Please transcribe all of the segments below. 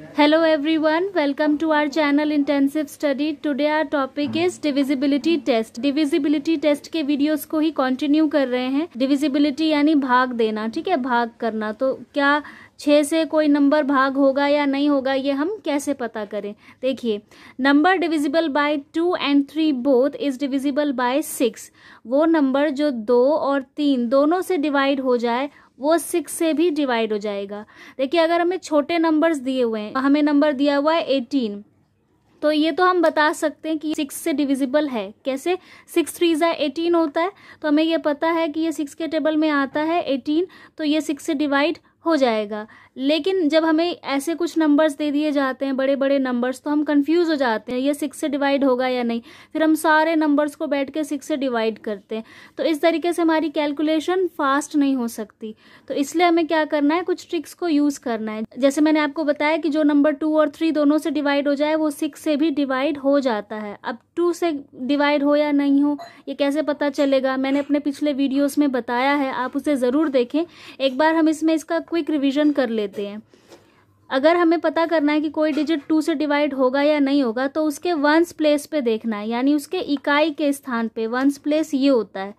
Yeah. Hello everyone welcome to our channel intensive study today our topic is divisibility test divisibility test के videos को ही continue कर रहे हैं divisibility यानी भाग देना ठीक है भाग करना तो क्या छः से कोई नंबर भाग होगा या नहीं होगा ये हम कैसे पता करें देखिए number divisible by two and three both is divisible by six वो नंबर जो दो और तीन दोनों से डिवाइड हो जाए वो सिक्स से भी डिवाइड हो जाएगा देखिए अगर हमें छोटे नंबर्स दिए हुए हैं हमें नंबर दिया हुआ है एटीन तो ये तो हम बता सकते हैं कि सिक्स से डिविजिबल है कैसे सिक्स थ्री ज़ा एटीन होता है तो हमें ये पता है कि ये सिक्स के टेबल में आता है एटीन तो ये सिक्स से डिवाइड हो जाएगा लेकिन जब हमें ऐसे कुछ नंबर्स दे दिए जाते हैं बड़े बड़े नंबर्स तो हम कंफ्यूज हो जाते हैं ये सिक्स से डिवाइड होगा या नहीं फिर हम सारे नंबर्स को बैठ के सिक्स से डिवाइड करते हैं तो इस तरीके से हमारी कैलकुलेशन फास्ट नहीं हो सकती तो इसलिए हमें क्या करना है कुछ ट्रिक्स को यूज़ करना है जैसे मैंने आपको बताया कि जो नंबर टू और थ्री दोनों से डिवाइड हो जाए वो सिक्स से भी डिवाइड हो जाता है अब टू से डिवाइड हो या नहीं हो ये कैसे पता चलेगा मैंने अपने पिछले वीडियोज़ में बताया है आप उसे ज़रूर देखें एक बार हम इसमें इसका क्विक रिवीजन कर लेते हैं अगर हमें पता करना है कि कोई डिजिट टू से डिवाइड होगा या नहीं होगा तो उसके वंस प्लेस पे देखना है यानी उसके इकाई के स्थान पे वंस प्लेस ये होता है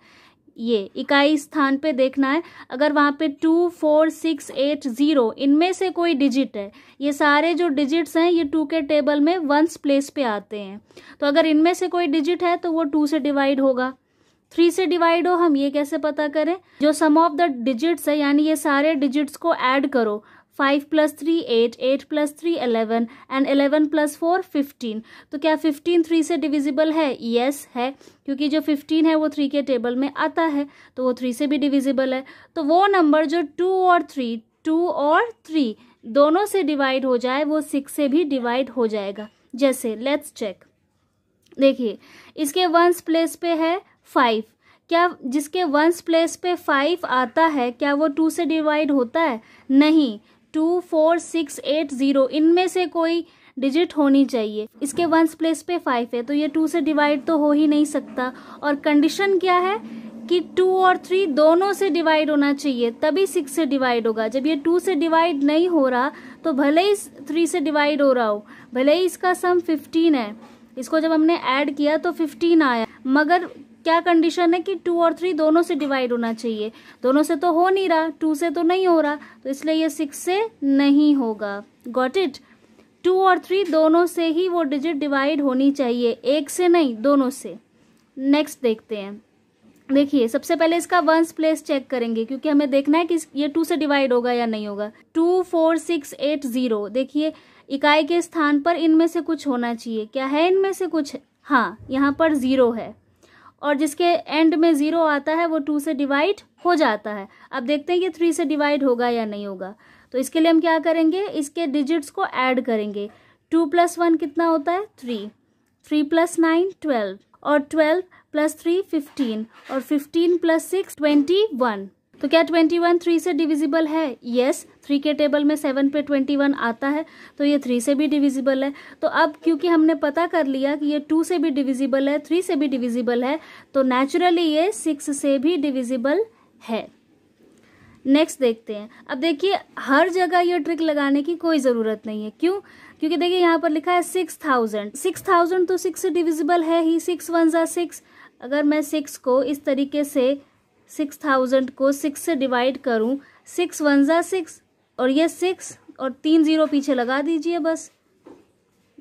ये इकाई स्थान पे देखना है अगर वहाँ पे two four six eight zero इनमें से कोई डिजिट है ये सारे जो डिजिट्स हैं ये टू के टेबल में वंस प्लेस पे आते हैं तो अगर इनमें से कोई डिजिट है तो वो टू से डिवाइड होगा थ्री से डिवाइड हो हम ये कैसे पता करें जो सम ऑफ द डिजिट्स है यानी ये सारे डिजिट्स को ऐड करो five plus three eight eight plus three eleven and eleven plus four fifteen तो क्या फिफ्टीन थ्री से डिविजिबल है यस yes, है क्योंकि जो फिफ्टीन है वो थ्री के टेबल में आता है तो वो थ्री से भी डिविजिबल है तो वो नंबर जो टू और थ्री टू और थ्री दोनों से डिवाइड हो जाए वो सिक्स से भी डिवाइड हो जाएगा जैसे लेट्स चेक देखिए इसके वंस प्लेस पे है फाइव क्या जिसके वंस प्लेस पे फाइव आता है क्या वो टू से डिवाइड होता है नहीं two four six eight zero इनमें से कोई डिजिट होनी चाहिए इसके वंस प्लेस पे फाइव है तो ये टू से डिवाइड तो हो ही नहीं सकता और कंडीशन क्या है कि टू और थ्री दोनों से डिवाइड होना चाहिए तभी सिक्स से डिवाइड होगा जब ये टू से डिवाइड नहीं हो रहा तो भले ही थ्री से डिवाइड हो रहा हो भले ही इसका सम फिफ्टीन है इसको जब हमने ऐड किया तो फिफ्टीन आया मगर क्या कंडीशन है कि टू और थ्री दोनों से डिवाइड होना चाहिए दोनों से तो हो नहीं रहा टू से तो नहीं हो रहा तो इसलिए ये सिक्स से नहीं होगा गॉट इट टू और थ्री दोनों से ही वो डिजिट डिवाइड होनी चाहिए एक से नहीं दोनों से नेक्स्ट देखते हैं देखिए सबसे पहले इसका वंस प्लेस चेक करेंगे क्योंकि हमें देखना है कि ये टू से डिवाइड होगा या नहीं होगा two four six eight zero देखिए इकाई के स्थान पर इनमें से कुछ होना चाहिए क्या है इनमें से कुछ हाँ यहाँ पर जीरो है और जिसके एंड में ज़ीरो आता है वो टू से डिवाइड हो जाता है अब देखते हैं कि थ्री से डिवाइड होगा या नहीं होगा तो इसके लिए हम क्या करेंगे इसके डिजिट्स को ऐड करेंगे टू प्लस वन कितना होता है three three plus nine twelve और ट्वेल्व प्लस थ्री फिफ्टीन और fifteen plus six twenty one तो क्या ट्वेंटी वन थ्री से डिविजिबल है यस थ्री के टेबल में सेवन पे ट्वेंटी वन आता है तो ये थ्री से भी डिविजिबल है तो अब क्योंकि हमने पता कर लिया कि ये टू से भी डिविजिबल है थ्री से भी डिविजिबल है तो नेचुरली ये सिक्स से भी डिविजिबल है नेक्स्ट देखते हैं अब देखिए हर जगह ये ट्रिक लगाने की कोई ज़रूरत नहीं है क्यों क्योंकि देखिए यहाँ पर लिखा है सिक्स थाउजेंड सिक्स थाउजेंड तो सिक्स से डिविजिबल है ही सिक्स वन ज़ा सिक्स अगर मैं सिक्स को इस तरीके से सिक्स थाउजेंड को सिक्स से डिवाइड करूँ सिक्स वन ज़ा सिक्स और ये सिक्स और तीन ज़ीरो पीछे लगा दीजिए बस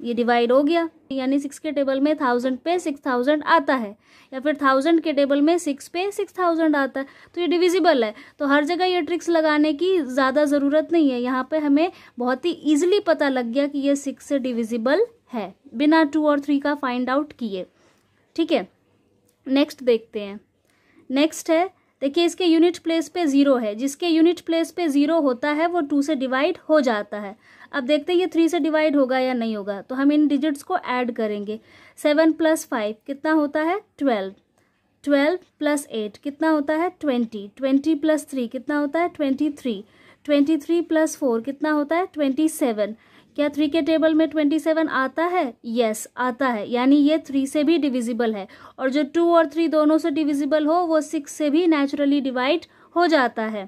ये डिवाइड हो गया यानी सिक्स के टेबल में थाउजेंड पे सिक्स थाउजेंड आता है या फिर थाउजेंड के टेबल में सिक्स पे सिक्स थाउजेंड आता है तो ये डिविजिबल है तो हर जगह ये ट्रिक्स लगाने की ज़्यादा ज़रूरत नहीं है यहाँ पे हमें बहुत ही ईजिली पता लग गया कि ये सिक्स से डिविजिबल है बिना टू और थ्री का फाइंड आउट किए ठीक है नेक्स्ट देखते हैं नेक्स्ट है देखिए इसके यूनिट प्लेस पे ज़ीरो है जिसके यूनिट प्लेस पे ज़ीरो होता है वो टू से डिवाइड हो जाता है अब देखते हैं ये थ्री से डिवाइड होगा या नहीं होगा तो हम इन डिजिट्स को ऐड करेंगे सेवन प्लस फाइव कितना होता है ट्वेल्व ट्वेल्व प्लस एट कितना होता है ट्वेंटी ट्वेंटी प्लस थ्री कितना होता है twenty three twenty three plus four कितना होता है ट्वेंटी सेवन क्या थ्री के टेबल में ट्वेंटी सेवन आता है यस yes, आता है यानी ये थ्री से भी डिविजिबल है और जो टू और थ्री दोनों से डिविजिबल हो वो सिक्स से भी नेचुरली डिवाइड हो जाता है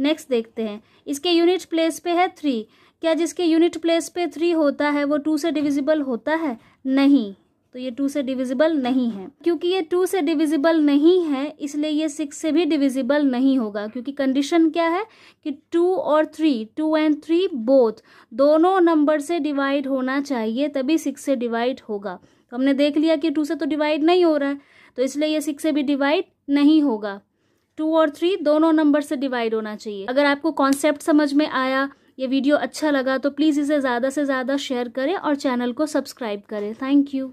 नेक्स्ट देखते हैं इसके यूनिट प्लेस पे है थ्री क्या जिसके यूनिट प्लेस पे थ्री होता है वो टू से डिविजिबल होता है नहीं तो ये टू से डिविजिबल नहीं है क्योंकि ये टू से डिविजिबल नहीं है इसलिए ये सिक्स से भी डिविजिबल नहीं होगा क्योंकि कंडीशन क्या है कि टू और three two and three both दोनों नंबर से डिवाइड होना चाहिए तभी सिक्स से डिवाइड होगा तो हमने देख लिया कि टू से तो डिवाइड नहीं हो रहा है तो इसलिए ये सिक्स से भी डिवाइड नहीं होगा टू और थ्री दोनों नंबर से डिवाइड होना चाहिए अगर आपको कॉन्सेप्ट समझ में आया ये वीडियो अच्छा लगा तो प्लीज़ इसे ज़्यादा से ज़्यादा शेयर करें और चैनल को सब्सक्राइब करें थैंक यू